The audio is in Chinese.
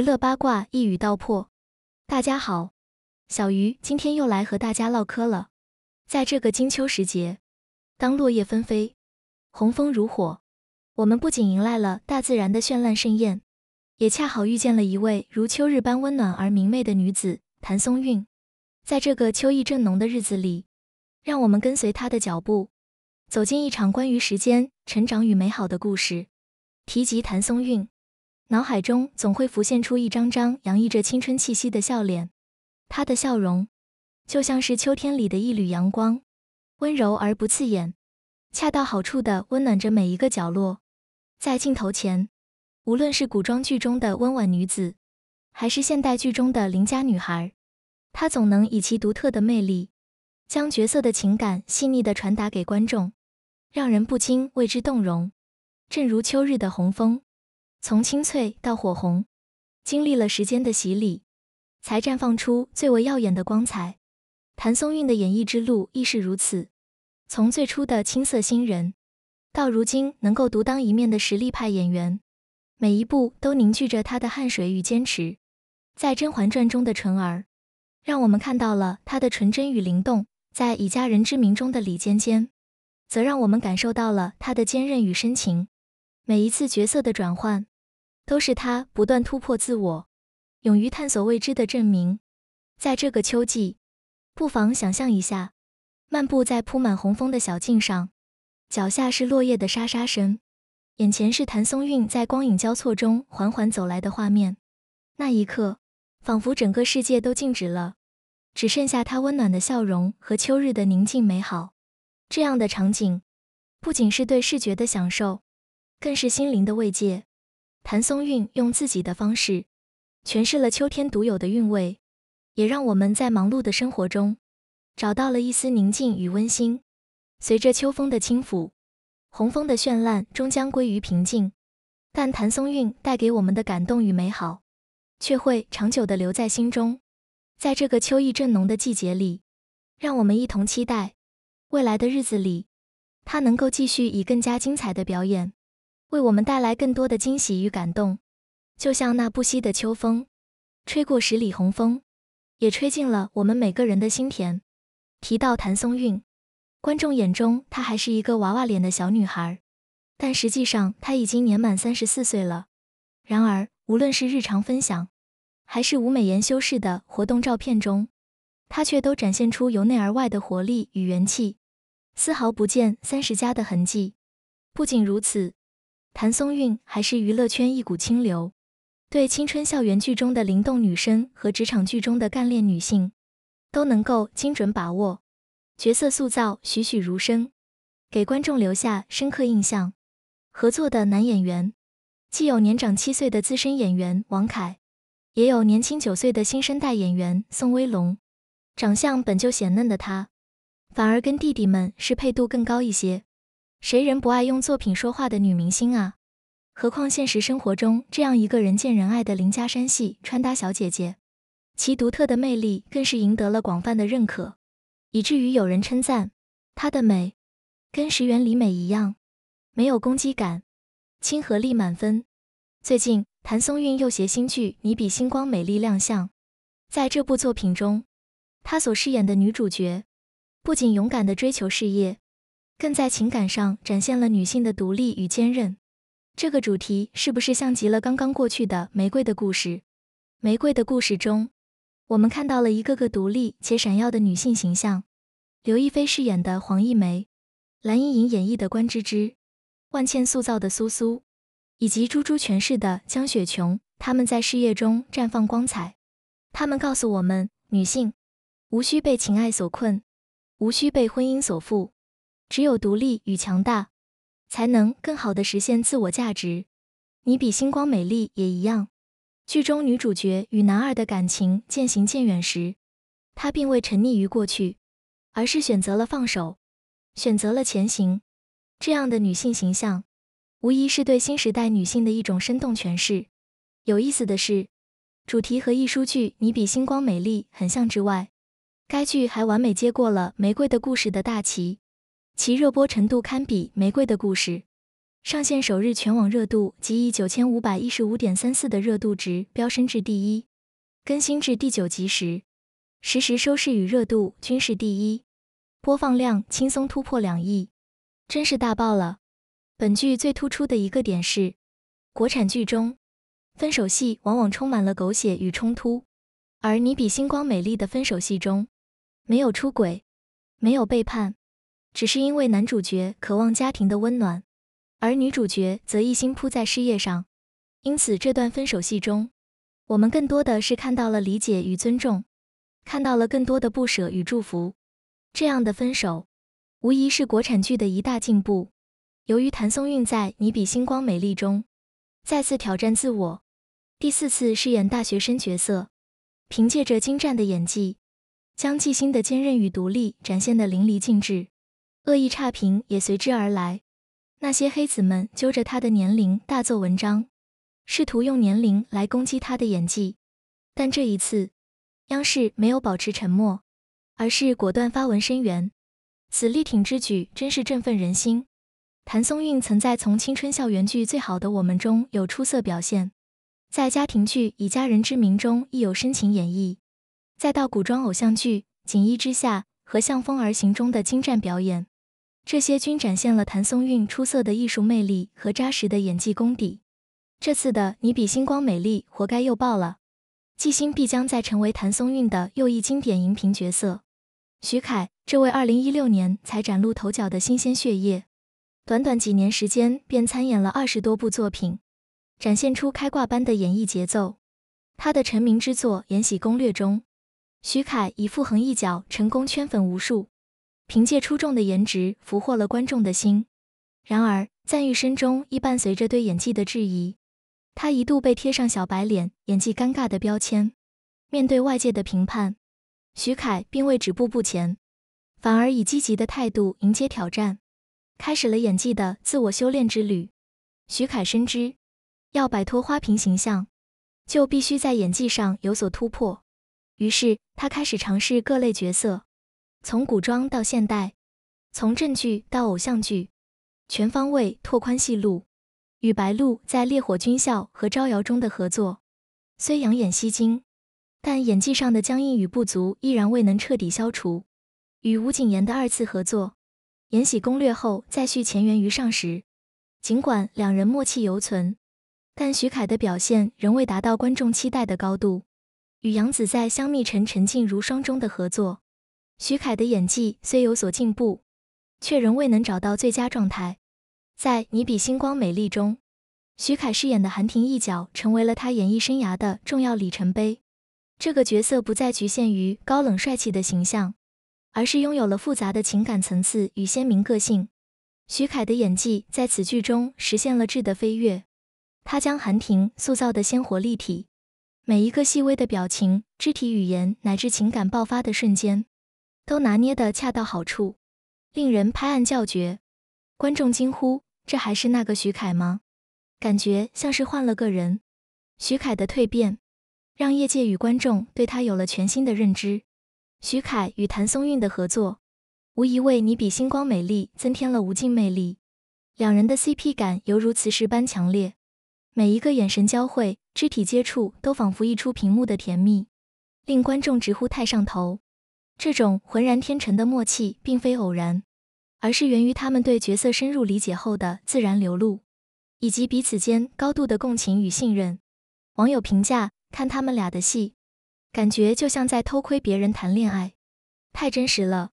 娱乐八卦一语道破。大家好，小鱼今天又来和大家唠嗑了。在这个金秋时节，当落叶纷飞，红枫如火，我们不仅迎来了大自然的绚烂盛宴，也恰好遇见了一位如秋日般温暖而明媚的女子——谭松韵。在这个秋意正浓的日子里，让我们跟随她的脚步，走进一场关于时间、成长与美好的故事。提及谭松韵。脑海中总会浮现出一张张洋溢着青春气息的笑脸，她的笑容就像是秋天里的一缕阳光，温柔而不刺眼，恰到好处的温暖着每一个角落。在镜头前，无论是古装剧中的温婉女子，还是现代剧中的邻家女孩，她总能以其独特的魅力，将角色的情感细腻地传达给观众，让人不禁为之动容。正如秋日的红枫。从青翠到火红，经历了时间的洗礼，才绽放出最为耀眼的光彩。谭松韵的演艺之路亦是如此，从最初的青涩新人，到如今能够独当一面的实力派演员，每一步都凝聚着她的汗水与坚持。在《甄嬛传》中的纯儿，让我们看到了她的纯真与灵动；在《以家人之名》中的李尖尖，则让我们感受到了她的坚韧与深情。每一次角色的转换，都是他不断突破自我、勇于探索未知的证明。在这个秋季，不妨想象一下，漫步在铺满红枫的小径上，脚下是落叶的沙沙声，眼前是谭松韵在光影交错中缓缓走来的画面。那一刻，仿佛整个世界都静止了，只剩下他温暖的笑容和秋日的宁静美好。这样的场景，不仅是对视觉的享受，更是心灵的慰藉。谭松韵用自己的方式诠释了秋天独有的韵味，也让我们在忙碌的生活中找到了一丝宁静与温馨。随着秋风的轻抚，红枫的绚烂终将归于平静，但谭松韵带给我们的感动与美好，却会长久的留在心中。在这个秋意正浓的季节里，让我们一同期待未来的日子里，他能够继续以更加精彩的表演。为我们带来更多的惊喜与感动，就像那不息的秋风，吹过十里红枫，也吹进了我们每个人的心田。提到谭松韵，观众眼中她还是一个娃娃脸的小女孩，但实际上她已经年满三十四岁了。然而，无论是日常分享，还是无美颜修饰的活动照片中，她却都展现出由内而外的活力与元气，丝毫不见三十加的痕迹。不仅如此。谭松韵还是娱乐圈一股清流，对青春校园剧中的灵动女生和职场剧中的干练女性都能够精准把握，角色塑造栩栩如生，给观众留下深刻印象。合作的男演员既有年长七岁的资深演员王凯，也有年轻九岁的新生代演员宋威龙。长相本就显嫩的他，反而跟弟弟们适配度更高一些。谁人不爱用作品说话的女明星啊？何况现实生活中这样一个人见人爱的邻家山系穿搭小姐姐，其独特的魅力更是赢得了广泛的认可，以至于有人称赞她的美跟石原里美一样，没有攻击感，亲和力满分。最近，谭松韵又携新剧《你比星光美丽》亮相，在这部作品中，她所饰演的女主角不仅勇敢地追求事业。更在情感上展现了女性的独立与坚韧。这个主题是不是像极了刚刚过去的《玫瑰的故事》？《玫瑰的故事》中，我们看到了一个个独立且闪耀的女性形象：刘亦菲饰演的黄亦玫，蓝盈莹演绎的关芝芝，万茜塑造的苏苏，以及朱珠诠释的江雪琼。她们在事业中绽放光彩，她们告诉我们：女性无需被情爱所困，无需被婚姻所缚。只有独立与强大，才能更好的实现自我价值。你比星光美丽也一样。剧中女主角与男二的感情渐行渐远时，她并未沉溺于过去，而是选择了放手，选择了前行。这样的女性形象，无疑是对新时代女性的一种生动诠释。有意思的是，主题和艺术剧《你比星光美丽》很像之外，该剧还完美接过了《玫瑰的故事》的大旗。其热播程度堪比《玫瑰的故事》，上线首日全网热度即以九千五百一十五点三四的热度值飙升至第一。更新至第九集时，实时收视与热度均是第一，播放量轻松突破两亿，真是大爆了。本剧最突出的一个点是，国产剧中分手戏往往充满了狗血与冲突，而你比星光美丽的分手戏中，没有出轨，没有背叛。只是因为男主角渴望家庭的温暖，而女主角则一心扑在事业上，因此这段分手戏中，我们更多的是看到了理解与尊重，看到了更多的不舍与祝福。这样的分手，无疑是国产剧的一大进步。由于谭松韵在《你比星光美丽》中再次挑战自我，第四次饰演大学生角色，凭借着精湛的演技，将季星的坚韧与独立展现得淋漓尽致。恶意差评也随之而来，那些黑子们揪着他的年龄大做文章，试图用年龄来攻击他的演技。但这一次，央视没有保持沉默，而是果断发文声援，此力挺之举真是振奋人心。谭松韵曾在从青春校园剧《最好的我们》中有出色表现，在家庭剧《以家人之名》中亦有深情演绎，再到古装偶像剧《锦衣之下》和《向风而行》中的精湛表演。这些均展现了谭松韵出色的艺术魅力和扎实的演技功底。这次的《你比星光美丽》活该又爆了，季星必将在成为谭松韵的又一经典荧屏角色。徐凯，这位2016年才崭露头角的新鲜血液，短短几年时间便参演了二十多部作品，展现出开挂般的演绎节奏。他的成名之作《延禧攻略》中，徐凯以傅恒一角成功圈粉无数。凭借出众的颜值俘获了观众的心，然而赞誉声中亦伴随着对演技的质疑。他一度被贴上“小白脸”演技尴尬的标签。面对外界的评判，徐凯并未止步不前，反而以积极的态度迎接挑战，开始了演技的自我修炼之旅。徐凯深知，要摆脱花瓶形象，就必须在演技上有所突破。于是，他开始尝试各类角色。从古装到现代，从正剧到偶像剧，全方位拓宽戏路。与白鹿在《烈火军校》和《招摇》中的合作虽养眼吸睛，但演技上的僵硬与不足依然未能彻底消除。与吴谨言的二次合作，《延禧攻略》后再续前缘于上时，尽管两人默契犹存，但徐凯的表现仍未达到观众期待的高度。与杨紫在《香蜜沉沉烬如霜》中的合作。徐凯的演技虽有所进步，却仍未能找到最佳状态。在《你比星光美丽》中，徐凯饰演的韩婷一角成为了他演艺生涯的重要里程碑。这个角色不再局限于高冷帅气的形象，而是拥有了复杂的情感层次与鲜明个性。徐凯的演技在此剧中实现了质的飞跃，他将韩婷塑造的鲜活立体，每一个细微的表情、肢体语言乃至情感爆发的瞬间。都拿捏得恰到好处，令人拍案叫绝。观众惊呼：“这还是那个徐凯吗？”感觉像是换了个人。徐凯的蜕变，让业界与观众对他有了全新的认知。徐凯与谭松韵的合作，无疑为《你比星光美丽》增添了无尽魅力。两人的 CP 感犹如磁石般强烈，每一个眼神交汇、肢体接触，都仿佛溢出屏幕的甜蜜，令观众直呼太上头。这种浑然天成的默契并非偶然，而是源于他们对角色深入理解后的自然流露，以及彼此间高度的共情与信任。网友评价：看他们俩的戏，感觉就像在偷窥别人谈恋爱，太真实了。